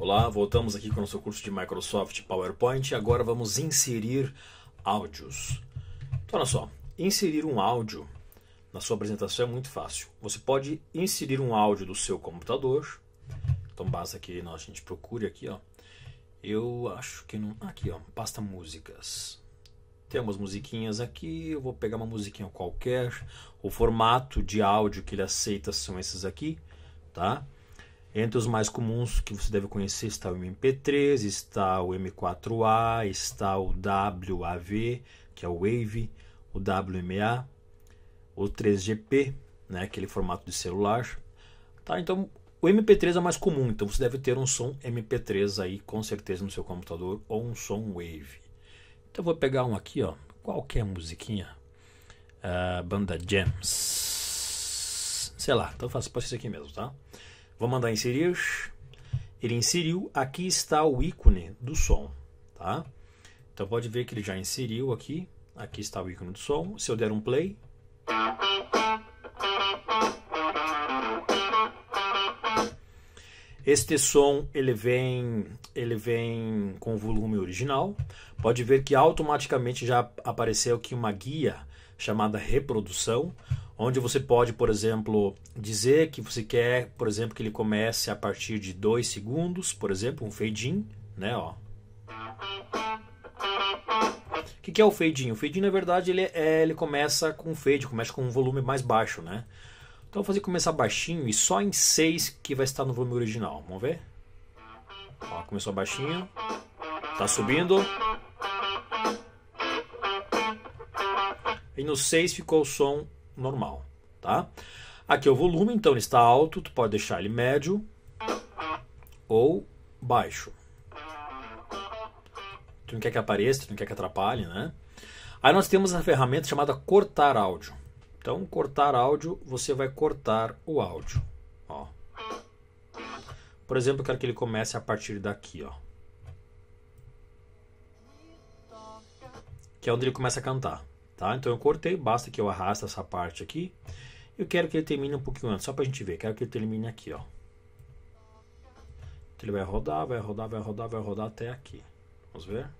Olá, voltamos aqui com o nosso curso de Microsoft PowerPoint agora vamos inserir áudios. Então, olha só, inserir um áudio na sua apresentação é muito fácil. Você pode inserir um áudio do seu computador. Então basta que nós, a gente procure aqui, ó. Eu acho que não. Aqui, ó, pasta músicas. Tem umas musiquinhas aqui, eu vou pegar uma musiquinha qualquer. O formato de áudio que ele aceita são esses aqui, tá? Entre os mais comuns que você deve conhecer está o MP3, está o M4A, está o WAV, que é o Wave, o WMA, o 3GP, né, aquele formato de celular. Tá, então o MP3 é mais comum, então você deve ter um som MP3 aí com certeza no seu computador ou um som Wave. Então eu vou pegar um aqui, ó, qualquer musiquinha, uh, banda Jams, sei lá, então faço isso aqui mesmo, tá? Vou mandar inserir. Ele inseriu. Aqui está o ícone do som, tá? Então pode ver que ele já inseriu aqui. Aqui está o ícone do som. Se eu der um play, Este som ele vem, ele vem com o volume original. Pode ver que automaticamente já apareceu aqui uma guia chamada reprodução, onde você pode, por exemplo, dizer que você quer, por exemplo, que ele comece a partir de 2 segundos, por exemplo, um fade-in, né, ó. O que, que é o fade-in? O fade-in, na verdade, ele, é, ele começa com fade, começa com um volume mais baixo, né? Então, vou fazer começar baixinho e só em 6 que vai estar no volume original. Vamos ver? Ó, começou baixinho. Tá subindo. E no 6 ficou o som normal, tá? Aqui é o volume, então ele está alto, tu pode deixar ele médio ou baixo. Tu não quer que apareça, tu não quer que atrapalhe, né? Aí nós temos a ferramenta chamada cortar áudio. Então, cortar áudio, você vai cortar o áudio. Ó. Por exemplo, eu quero que ele comece a partir daqui, ó. Que é onde ele começa a cantar. Tá? Então eu cortei, basta que eu arraste essa parte aqui. Eu quero que ele termine um pouquinho antes, só para a gente ver. Quero que ele termine aqui, ó. Então ele vai rodar, vai rodar, vai rodar, vai rodar até aqui. Vamos ver?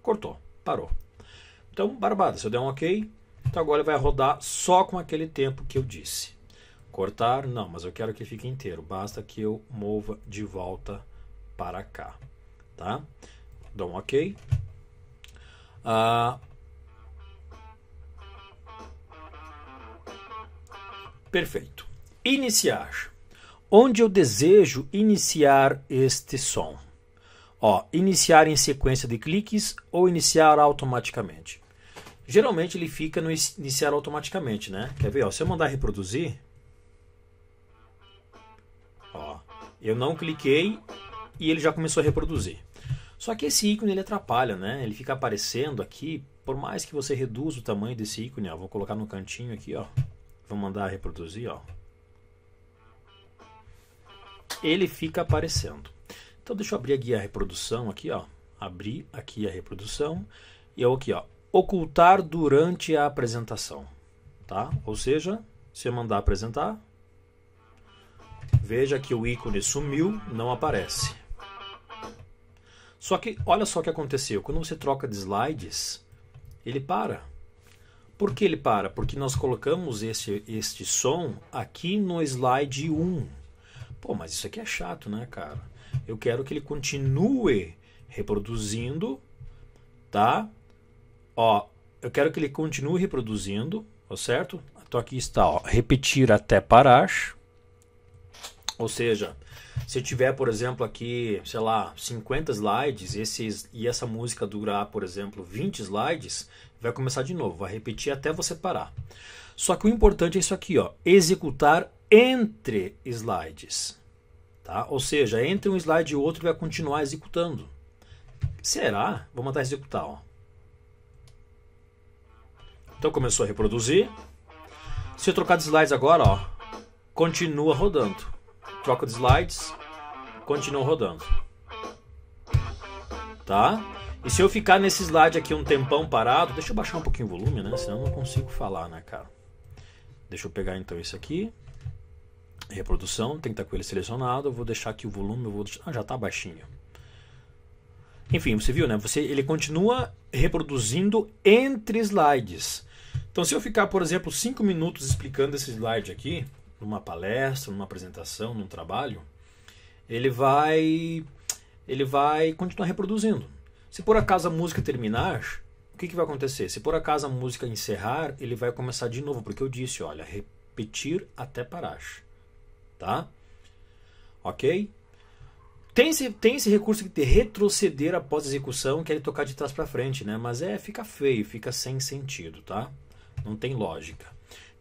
Cortou, parou. Então, barbada, se eu der um ok, então agora ele vai rodar só com aquele tempo que eu disse. Cortar, não, mas eu quero que ele fique inteiro. Basta que eu mova de volta para cá, tá? Dou um OK. Ah, perfeito. Iniciar. Onde eu desejo iniciar este som? Ó, iniciar em sequência de cliques ou iniciar automaticamente? Geralmente ele fica no iniciar automaticamente, né? Quer ver? Ó, se eu mandar reproduzir, ó, eu não cliquei e ele já começou a reproduzir. Só que esse ícone ele atrapalha, né? Ele fica aparecendo aqui, por mais que você reduza o tamanho desse ícone, ó, vou colocar no cantinho aqui, ó. Vou mandar reproduzir, ó. Ele fica aparecendo. Então deixa eu abrir aqui a reprodução aqui, ó. Abrir aqui a reprodução e eu aqui, ó, ocultar durante a apresentação, tá? Ou seja, se eu mandar apresentar, veja que o ícone sumiu, não aparece. Só que olha só o que aconteceu. Quando você troca de slides, ele para. Por que ele para? Porque nós colocamos esse, este som aqui no slide 1. Pô, mas isso aqui é chato, né, cara? Eu quero que ele continue reproduzindo, tá? Ó, eu quero que ele continue reproduzindo, tá certo? Então aqui está, ó, repetir até parar. Ou seja, se tiver, por exemplo, aqui, sei lá, 50 slides esses, e essa música durar, por exemplo, 20 slides, vai começar de novo, vai repetir até você parar. Só que o importante é isso aqui, ó, executar entre slides. Tá? Ou seja, entre um slide e outro vai continuar executando. Será? Vou mandar executar. Ó. Então começou a reproduzir. Se eu trocar de slides agora, ó, continua rodando troca de slides, continuo rodando. Tá? E se eu ficar nesse slide aqui um tempão parado, deixa eu baixar um pouquinho o volume, né? Senão eu não consigo falar, né, cara? Deixa eu pegar então isso aqui. Reprodução, tem que estar tá com ele selecionado. Eu vou deixar aqui o volume, eu vou deixar... ah, já está baixinho. Enfim, você viu, né? Você, ele continua reproduzindo entre slides. Então, se eu ficar, por exemplo, 5 minutos explicando esse slide aqui, numa palestra, numa apresentação, num trabalho, ele vai ele vai continuar reproduzindo. Se por acaso a música terminar, o que, que vai acontecer? Se por acaso a música encerrar, ele vai começar de novo, porque eu disse, olha, repetir até parar. Tá? Ok? Tem esse, tem esse recurso de retroceder após a execução, que é ele tocar de trás para frente, né? Mas é, fica feio, fica sem sentido, tá? Não tem lógica.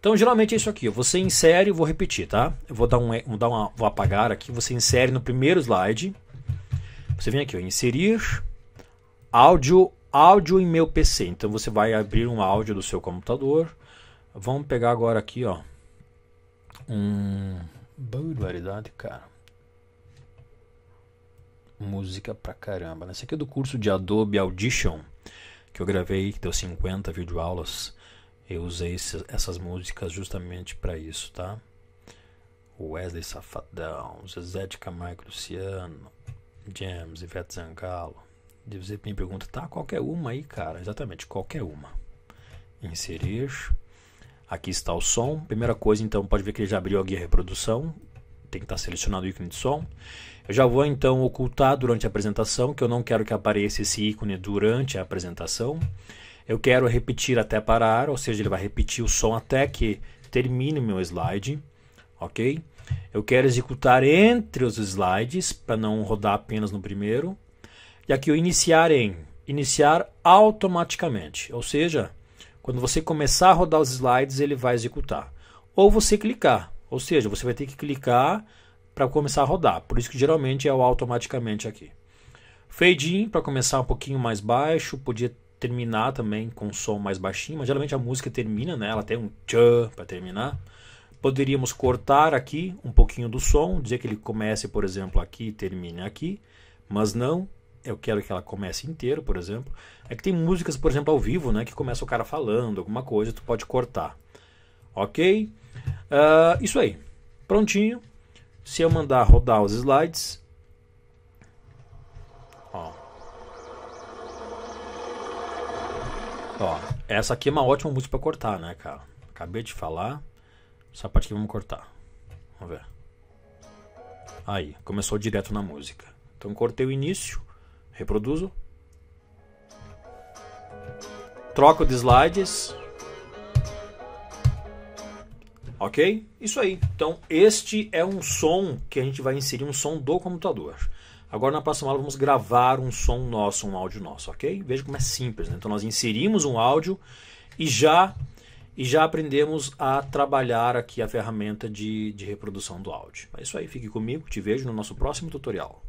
Então, geralmente é isso aqui. Você insere, vou repetir, tá? Eu vou dar um, vou dar uma, vou apagar aqui. Você insere no primeiro slide. Você vem aqui, ó, inserir áudio, áudio em meu PC. Então, você vai abrir um áudio do seu computador. Vamos pegar agora aqui, ó, um barbaridade, cara. Música pra caramba. Né? Esse aqui é do curso de Adobe Audition que eu gravei, que deu 50 videoaulas. aulas eu usei esse, essas músicas justamente para isso, tá? Wesley Safadão, Zezé de Camargo Luciano, James, Ivete Zangalo. E você me pergunta, tá? Qualquer uma aí, cara. Exatamente, qualquer uma. Inserir. Aqui está o som. Primeira coisa, então, pode ver que ele já abriu a guia reprodução. Tem que estar tá selecionado o ícone de som. Eu já vou, então, ocultar durante a apresentação, que eu não quero que apareça esse ícone durante a apresentação. Eu quero repetir até parar, ou seja, ele vai repetir o som até que termine meu slide, ok? Eu quero executar entre os slides para não rodar apenas no primeiro. E aqui eu iniciar em iniciar automaticamente, ou seja, quando você começar a rodar os slides, ele vai executar. Ou você clicar, ou seja, você vai ter que clicar para começar a rodar. Por isso que geralmente é o automaticamente aqui. Fade in para começar um pouquinho mais baixo, podia terminar também com um som mais baixinho, mas geralmente a música termina, né? Ela tem um tchan para terminar. Poderíamos cortar aqui um pouquinho do som, dizer que ele comece, por exemplo, aqui e termine aqui, mas não, eu quero que ela comece inteiro, por exemplo. É que tem músicas, por exemplo, ao vivo, né, que começa o cara falando alguma coisa, tu pode cortar. Ok? Uh, isso aí. Prontinho. Se eu mandar rodar os slides, Ó, essa aqui é uma ótima música pra cortar, né, cara? Acabei de falar. Essa parte aqui vamos cortar. Vamos ver. Aí, começou direto na música. Então cortei o início, reproduzo. Troco de slides. Ok? Isso aí. Então, este é um som que a gente vai inserir um som do computador. Agora na próxima aula vamos gravar um som nosso, um áudio nosso, ok? Veja como é simples, né? Então nós inserimos um áudio e já e já aprendemos a trabalhar aqui a ferramenta de, de reprodução do áudio. É isso aí, fique comigo, te vejo no nosso próximo tutorial.